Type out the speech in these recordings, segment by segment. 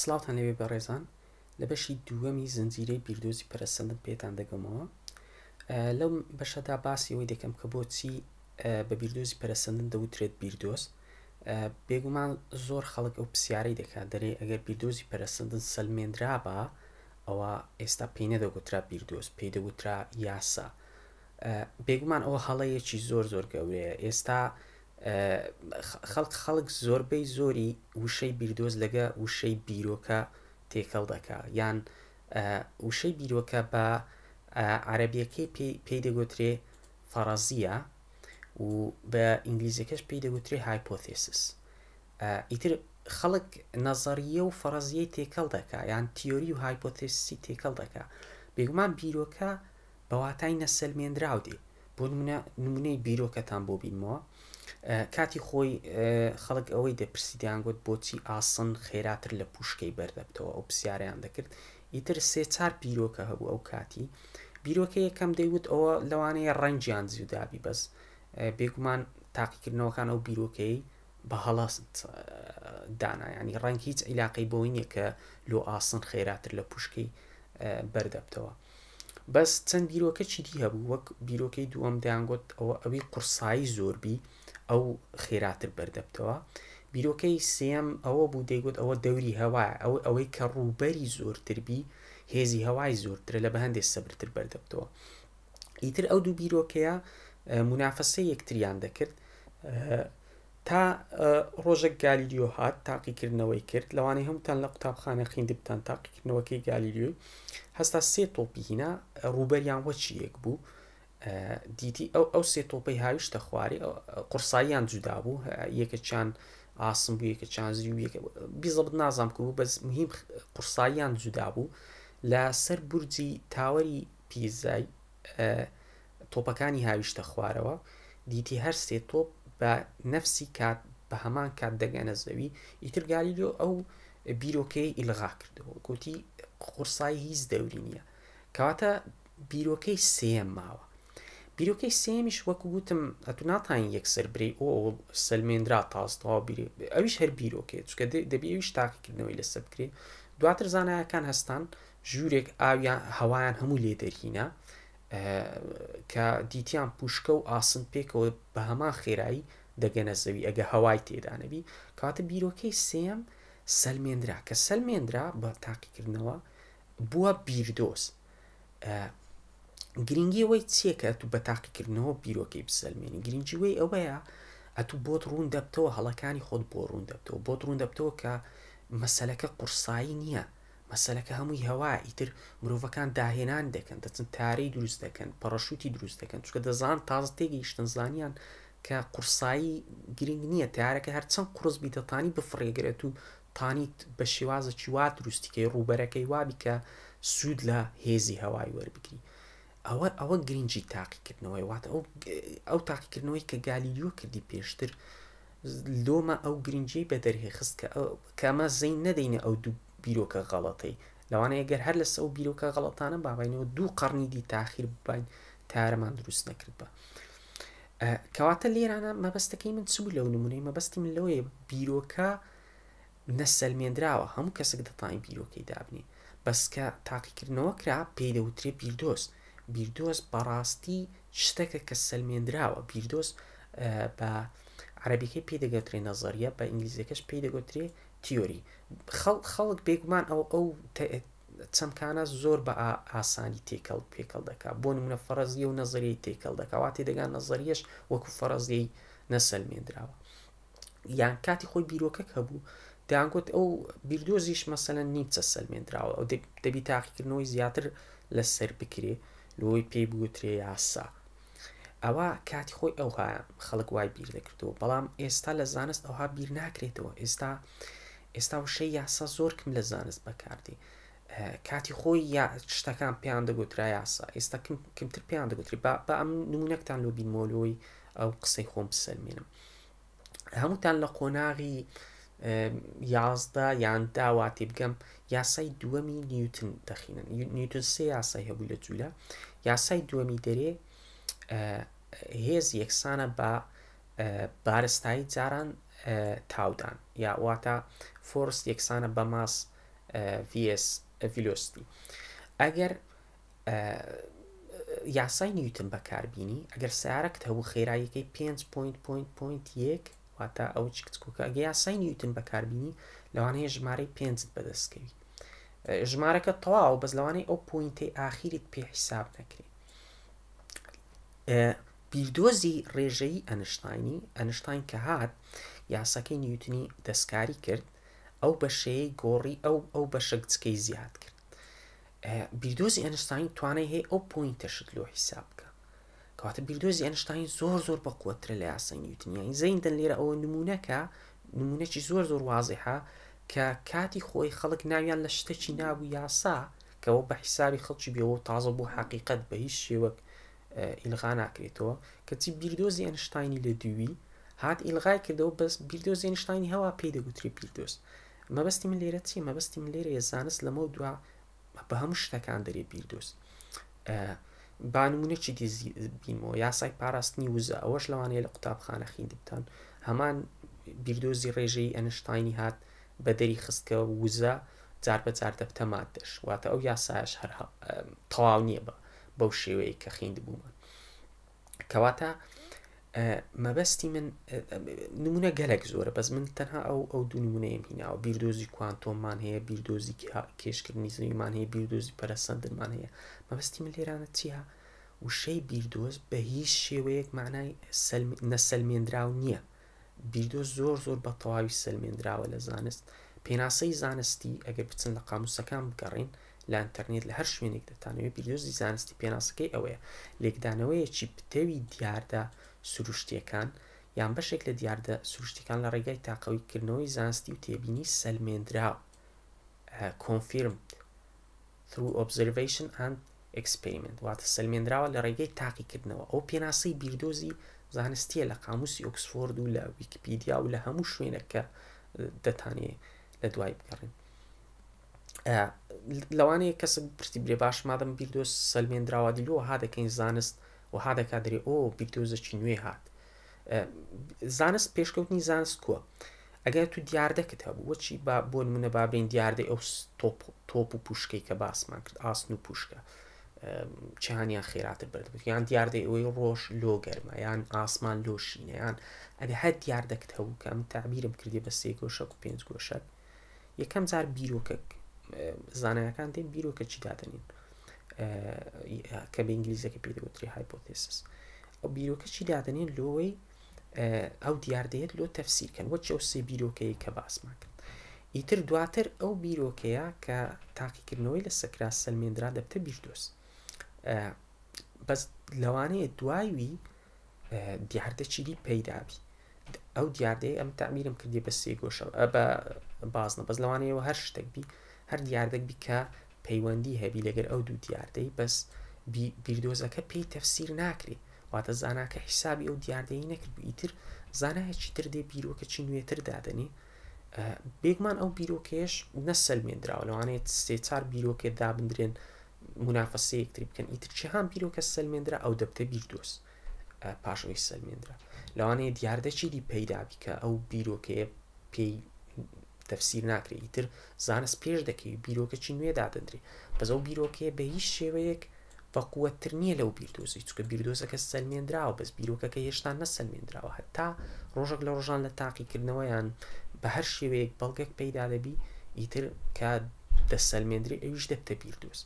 سلااوان لەوێ بە ڕێزان لە بەشی دووەمی زنجیرەی بیردۆزی پەرسەندت پێتان دەگەمەوە لەم بەشەدا باسی ئەوی دەکەم کە بۆچی بە بیردۆزی پەرسەندن دەوترێت بیردۆست بێگومان زۆر خەڵک ئەو پرسیارەی دەکات دەرێ ئەگەر بیردۆزی پەرسەندن سەلمێنرا بە ئەوە ئێستا پێی نەدەگوترا بیردۆست پێی دەگوترا یاسا بێگومان ئەوە هەڵەیەکی زۆر زۆر گەورەیە ئێستا خەڵک خەڵک زۆربەی زۆری وشەی بیردۆز لەگە وشەی بیرۆکە تێکەڵ دەکا یان وشەی بیرۆکە بە عربیەکەی پێی دەگوترێ فەڕازیە و بە ئینگلیزیەکەش پێی دەگوترێ هایپۆتێسس ئیتر خەڵک نەزەریە و فەڕزیە تێکەڵ دەکا یان تیۆری و هایپۆتێسی تێکەڵ دەکا بێگومان بیرۆکە بەواتای نەسەلمێنراودێ بۆ نمونەی بیرۆکەتان بۆ بینمەوە کاتی خۆی خەڵک ئەوەی دەپرسیدیان گوت بۆچی ئاسن خێراتر لە پوشکەی بەردەبتەوە ئەو پرسیاریان دەکرد ئیتر سێ چار بیرۆکە هەبوو ئەو کاتی بیرۆکە یەکەم دەیوت ئەوە لەوانەیە ڕەنجیان زیودابی بەس بێگومان تاقیکردنەوەکان ئەو بیرۆکەی بە هەڵاست دانایانی ڕەنگ هیچ عیلاقی بۆی نیە کە لۆ ئاسن خێراتر لە پوشکەی بەردەبتەوە بەس چەند بیرۆکە چیدی هەبوو وەک بیرۆکەی دووەم دایانگوت ئەوە ئەوەی قورسایی زۆربی ئەو خێراتر بەردەبتەوە بیرۆکەی سم ئەوە بوو دەیگوت ئەوە دەوری هەوایە ئەو ئەوەی کە ڕووبەری زۆرتربی هێزی هەوای زۆرترە لە بە هەندێک سەبرتر بەردەبتەوە ئیتر ئەو دوو بیرۆکەیە منافەسە یەکتریان دەکرد تا ڕۆژێک گالیلیۆ هات تاقیکردنەوەی کرد لەوانی هەمتان لە قوتابخانە خیندبتان تاقیکردنەوەکەی گالیلیۆی هەستا سێ تۆپی هینا ڕوبەریان وەچی یەک بوو دیتی ئەو ئەو سێ تۆپەی هاویشتە خواری قورساییان جودا بوو یەکە چیان ئاسم بوو یەکە چانزی بیزەبت نازام کرد بەس مهم قورساییان جودا بوو لە سەر بورجی تاوەری پیزای تۆپەکانی هاویشتە خوارەوە دیتی هەر سێ تۆپ بە نەفسی کات بە هەمان کات دەگەنە زەوی ئیترگالیلۆ ئەو بیرۆکەی ئیلغا کردەوە گوتی قورسایی هیچ دەوری نییە کەواتە بیرۆکەی سێم ماوە بیرۆکەی سێمیش وەکو گوتم ئەتو ناتانی یەکسەر بری ئۆ سلمێنرا تازتەوا بیر ئەویش هەر بیرۆکێت چکە دەبیویش تاکردنەوەی لەسە بکرێت دواتر زانایەکان هەستان ژوورێک ئاویان هەوایان هەموو لێ دەرهینە کە دیتیان پوشکە و ئاسن پێکەوە بە هەمان خێرایی دەگەنە زەوی ئەگە هەوای تێدانەبی کاتە بیرۆکەی سێم سلمێنرا کە سلمێنرا بە تاقیکردنەوە بووە بیردۆست گرنگی ئەوەی چییە کە ئەتو بە تاقیکردنەوە بیرۆکەی بسەلمێنی گرنگی وی ئەوەیە ئەتو بۆت ڕوون دەبتەوە هەڵەکانی خۆت بۆ ڕوون دەبتەوە بۆت ڕوون دەبتەوە کە مەسلەکە قورسایی نییە مەسلەکە هەمووی هەوا ئیتر مرۆڤەکان داهێنان دەکەن دەچن تارەی دروست دەکەن پەڕەشوتی دروست دەکەن چکە دەزان تازە تێگەیشتن زانیان کە قورسایی گرنگ نییە تارەکە هەرچەند قرسبی دەتانی بفڕێگرێت و تانیت بە شێوازە چیوا دروستیکەی ڕوبەرەکەی وابیکە سوود لە هێزی هەوای وەربگری ئەوە ئەوە گرنگجی تاقیکردنەوەی واتە ئەو ئەو تاقیکردنەوەی کە گالیلیۆ کردی پێشتر لۆمە ئەو گرنگجی بە دەرهێخست کە کامە زەی نەدەینە ئەو دوو بیرۆکە غەڵەتەی لەوانەیە گەر هەر لەسە ئەو بیرۆکە غەڵەتانە بابینەوە دوو قڕنیدی تاخیر ببین تارەمان دروست نەکرد بە. کەواتە لێرانە مەبەستەکەی من چوو لەو نمونەی مەبەستی من لەوەیە بیرۆکە نەسەلمێنراوە هەموو کەسێک دەتانی بیرۆکەی دابنی بەسکە تاقیکردنەوە کرا پێی دەوترێ بیردۆست بیردۆس بەڕاستی شتەکە کە سلمێنراوە بیردۆس بە عربیەکەی پێدەگەترێ نەزەریە بە ئینگلیزیەکەش پێدەگوترێ تیۆری خەڵک بێگومان ئەو ئەو چەمکانە زۆر بە ئاسانی تێکەڵ پێکەڵ دەکا بۆ نمونە فەرزیە و نەزەری تێکەڵ دەکەوا تێدەگان نەزەریەش وەکو فەرزیەی نەسەلمێنراوە یان کاتی خۆی بیرۆکەک هەبوو دەیانگوت ئەو بیردۆزیش مەسەلەن نیمچە سەلمێنراوە ئەو دەبی تاقیکردنەوەی زیاتر لەسەر بکرێ لۆی پێی بگوترێ یاسا ئەوە کاتی خۆی ئەوها خەڵک وای بیر دەکردەوە بەڵام ئێستا لە زانست ئەوها بیر ناکرێتەوە ئێستا ئێستا وشەی یاسا زۆرکم لە زانست بەکاردی کاتی خۆی یا شتەکان پێیان دەگوترا یاسا ئێستا کمتر پێیان دەگوتری بە ئەم نمونەکتان لۆ بینمۆلۆی ئەو قسەی خۆم بسەلمێنم هەمووتان لە قۆناغی یازدا یان داواتی بگەم یاسای دووەمی نیوتن دەخینن نیوتن سێ یاسای هەبوو لە جوولە یاسای دووەمی دەرێ هێز یەکسانە بە بارستایی جاران تاودان یا واتە فۆرس یەکسانە بە ماس ڤیلۆستی ئەگەر یاسای نیوتن بەکاربینی ئەگەر سارەکت هەبوو خێراییەکەی 5 پوینت پوینت پوینت 1 واتە ئەو چ کچکۆکە ئەگە یاسای نیوتن بەکاربینی لەوانەیە ژمارەی پێنجت بەدەستکەوی ژمارەکە تەواو بەس لەوانەی ئەو پوینتی ئاخیرت پێ حیساب نەکرێت بیردۆزی ڕێژەی ئەنشتانی ئەنشتین کە هات یاسەکەی نیوتنی دەستکاری کرد ئەو بەشەیە گۆڕی ئەو ئەو بەشەکچکەی زیاد کرد بیردۆزی ئەنشتین توانای هەیە ئەو پوینتەشت لۆ حیساب بکە کەواتە بیردۆزی ئەنشتین زۆر زۆر بە قوترە لە یاسەنگ نیوتنیانی زەیندەن لێرە ئەوە نمونونەکە نمونەکی زۆر زۆر وازیحە کە کاتی خۆی خەڵک ناویان لە شتەکی ناوی یاسا کەەوە بە حیساری خەڵکی بێەوە تازە بۆ حقیقت بە هیچ شێوەک ئیلغا ناکرێتەوە کەچی بیردۆزی ئەنشتینی لە دووی هات ئیلغای کردەوە بەس بیردۆزی ئەنشتینی هەوا پێی دەگوتری بیردۆست مەبەستی من لێرە چی مەبەستی من لێرە ێزانست لەمە دو بە هەموو شتەکان دەرێ بیردۆست. بانمونێکی بینەوە یاسای پاراستنی وزە ئەوەش لەوانەیە لە قوتابخانە خیندتان هەمان بیردۆزی ڕێژەی ئەنشتینی هات بە دەری خستکە وزە جار بە جار دەبتە مادەش واتە ئەو یاسایش هەر تەواو نییە بە بەو شێوەیە کە خیند بوومە کەواتە مەبەستی من نمونە گەلێک زۆرە بەس من تەنها ئەو ئەو دوونمونەیەم هیناوە بیردۆزی کوانتۆمان هەیە بیردۆزی کێشکردنی زەویمان هەیە بیردۆزی پەرەسەندمان هەیە مەبەستی من لێرانە چیە وشەی بیردۆز بە هیچ شێوەیەک معنای نەسەلمێنراو نییە بیردۆ زۆر زۆر بە تەواوی سلمێنراوە لە زانست پێناسەی زانستی ئەگەر بچن لە قاموسەکان بگەڕین لە ئەتەرنێت لە هەر شوێنێک دەتانەوێت بیرۆزی زانستی پێناسەکەی ئەوەیە لێکدانەوەیەکی پتەوی دیاردا سروشتیەکان یان بەشێک لە دیاردە سروشتەکان لە ڕێگای تاقەویکردنەوەی زانستی و تێبینی سەلمێنرا کۆنفرم through observation and experiment واتە سلمێنراوە لە ڕێگەی تاقیکردنەوە ئەو پێناسی بیردۆزی زانستیە لە قاموسی ئۆکسفۆرد و لە ویکیپیدیا و لە هەموو شوێنەکە دەتانێ لە دوای بگەڕین لەوانەیە کەس پرتی برێ باش مادەم بیردۆست سلمێنراوە دیلوە ها دەکەین زانست وها دەکاتری ئۆ بیرۆزەکی نوێ هات زانست پێشکەوتنی زانست کووە ئەگەر تو دیاردەکەت هەبوو وەچی با بۆ منە بابین دیاردە ئەو تۆپ و پوشکەی کە باسمان کرد ئاسن و پوشکە چیانیان خێراتر بردبوو یان دیاردەی ئەوەی ڕۆژ لۆ گەرمە یان ئاسمان لۆشینەیان ئەگە هەر دیاردەکەت هەبوو کە ئەم تعبیرم کردی بە سێ گۆشەک و پێنج گۆشەک یەکەم جار بیرۆکە زانایەکان تێ بیرۆکە چی دادەنین. کە بە ئینگلیزەکە پێدەوتری هایپۆتسس ئەو بیرۆکە چی دادنێن لۆی ئەو دیاردەیەت لۆ تەفسیرکەن وە چە سێ بیرۆکەیە کە باسمان کرد ئیتر دواتر ئەو بیرۆکەیە کە تاقیکردنەوەی لە سەکرا سەلمێندرا دەبتە بیردۆست بەس لەوانەیە دوایوی دیاردە چیری پەیدابی ئەو دیاردەیە ئەم تعمیرم کردی بە سێ گۆشە بە بازنە بەس لەوانەیەوە هەر شتێکبی هەر دیاردێکبی کە پەیوەندی هەبی لەگەر ئەو دوو دیاردەی بەس بیردۆزەکە پێی تەفسیر ناکرێ واتە زاناکە حیسابی ئەو دیاردەی نەکرد ئیتر زانایەکی تر دێ بیرۆکە چی نوێتر دادنی بێگمان ئەو بیرۆکێش نەسەلمێنراوە لەوانێت سێ چار بیرۆکێ دابدرێن منافەسەیەک تری بکەن ئیتر چهان بیرۆکە سەلمێنرا ئەو دەبتە بیردۆست پاشەوەی سەلمێنرا لەوانەیە دیاردەچی دی پەیدا بیکە ئەو بیرۆکەیە پێی تەفسیر ناکرێ ئیتر زانست پێش دەکەی بیرۆکە چی نوێ دادەدرێ بەس ئەو بیرۆکەیە بە هیچ شێوەیەک بەقوەتتر نییە لەو بیردۆزی چکە بیردۆزەکە سەلمێنراوە بەس بیرۆکەکە هێشتا نەسەلمێنراوە هەتا ڕۆژێک لە ڕۆژان لە تاقیکردنەوەیان بە هەر شێوەیەک بەڵگەک پەیدا دەبی ئیتر کە دەسەلمێندری ئەویش دەبتە بیردۆست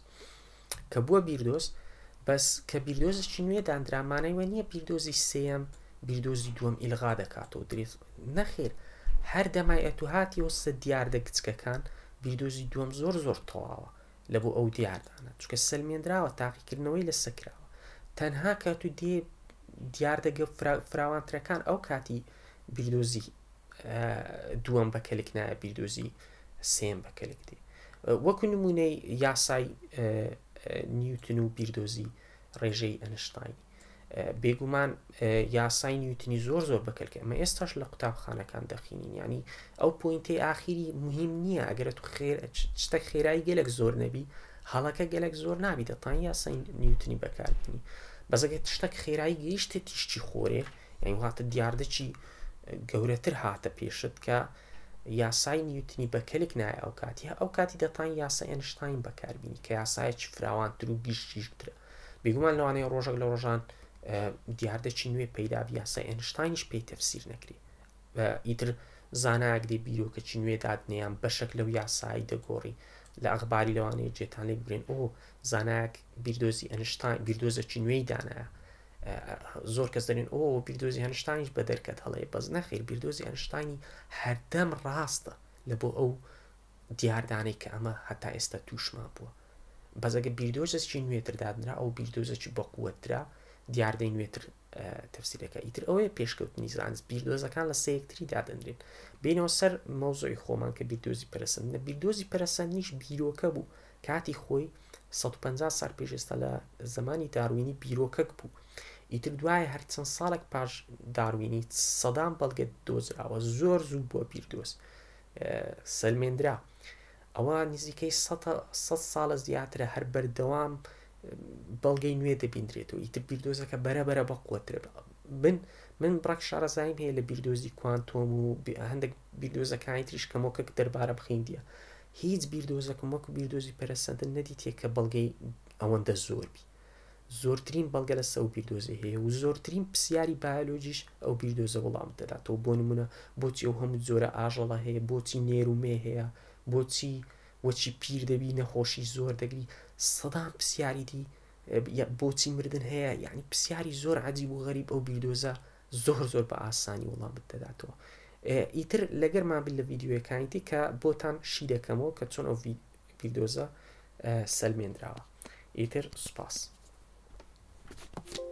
کە بووە بیردۆست بەس کە بیردۆزشی نوێ دانرامانەی وە نییە بیردۆزی سم بیردۆزی دووەم ئیلغا دەکاتەوە درێت نەخێر هەر دەمای ئەتوهاتی و سە دیاردە کچکەکان بیدۆزی دووەم زۆر زۆر تەواوە لە بۆ ئەو دیاردانە چکە سلمێنراوە تاقیکردنەوەی لە سەکراوە تەنها کات و دێ دیاردەگە فراوانترەکان ئەو کاتی بیردۆزی دووەم بە کەلک نایە بیردۆزی سێم بە کەلک دێ وەکو نمونەی یاسای نیوتن و بیردۆزی ڕێژەی ئەنشتانی بێگومان یاسای نیوتنی زۆر زۆر بکەلکە ئەمە ئێستاش لە قوتابخانەکان دەخینین ینی ئەو پوینتی ئاخیری مهم نییە ئەگەرە تو خێر شتە خێرایی گەلک زۆر نەبی هەڵەکە گەلک زۆر نابی دەتان یاسای نیوتنی بەکاربنی بەزەگەت شتەک خێرایی گەیشتە تیشتی خۆرێ یعنی هاتە دیاردەچی گەورەتر هاتە پێشت کە یاسای نیوتنی بەکەلک نایە ئەو کاتی ئەو کاتی دەتان یاسای ئەنشتین بەکاربینی کە یاسایەکی فراوانتر و گشتیشترە بێگومان لەوانەیە ڕۆژێک لە ڕۆژان دیاردەچی نوێ پەیدا یاسە ئێنشتانیش پێی تەفسیر نەکری ئیتر زانایەکدی بیرۆکە چی نوێ دادنیان بەشک لەو یاسایی دەگۆڕی لە ئەخباری لەوانەیە جێتان لێک برێن ئەو زانایك بیردۆزی ئەنشتان بیردۆزەکی نوێی دانایە زۆر کەس دەێن ئەو بیردۆزی هەنشتانیش بە دەرکەت هەڵەیە بەس نەخیر بیردۆزی ئەنشتانی هەردەم ڕاستە لە بۆ ئەو دیاردانەی کە ئەمە هەتا ئێستا تووشمان بووە بەزەگە بیردۆزەکی نوێتر دادنرا ئەو بیردۆزەکی بەقووەترا دیاردەی نوێتر تەفسیرەکە ئیتر ئەوەیە پێشکەوتنی زانز بیردۆزەکان لە سەیەکتری دادەندرێن بینەوە سەر مەوزۆی خۆمان کە بیردۆزی پەرسەندە بیردۆزی پەرسەند نیش بیرۆکە بوو کاتی خۆی 150 سال پێشێستا لە زمانی داروینی بیرۆکەک بوو ئیتر دوایە هەرچەند ساڵێک پاش داروینی سەدان بەڵگە دۆزراوە زۆر زوو بۆ بیردۆز سلمێنرا ئەوە نزیکەی 100 ساڵە زیاترە هەر بەردەوام بە بەڵگەی نوێ دەبیندرێتەوە ئیتر بیردۆزەکە بەرەبەرە بە قوترێ بن من بڕک شارەزایم هەیە لە بیردۆزی کوانتۆم و هەندێک بیردۆزەکانی تریشکەمەوەکە دەربارە بخیندە هیچ بیردۆزەکەم وەکو بیردۆزی پەرسەندن نەدیتێ کە بەڵگەی ئەوەندە زۆربی زۆرترین بەڵگە لە سەو بیردۆزی هەیە و زۆرترین پرسیاری بایلۆجیش ئەو بیردۆزە وەڵام دەداتەوە بۆ نمونە بۆچی ئەو هەموو زۆرە ئاژەڵە هەیە بۆچی نێرومێ هەیە بۆچی وەچی پیر دەبی نەخۆشی زۆر دەگری سەدان پرسیاری دی بۆچی مردن هەیە یعنی پرسیاری زۆر عجیب و غەریب ئەو بیدۆزە زۆر زۆر بە ئاسانی وڵامت دەداتەوە ئیتر لەگەرمان بل لە یددیوەکانیتی کە بۆتان شی دەکەمەوە کە چۆن ئەو بیدۆزە سەلمێنراوە ئیتر سوپاس. Thank you.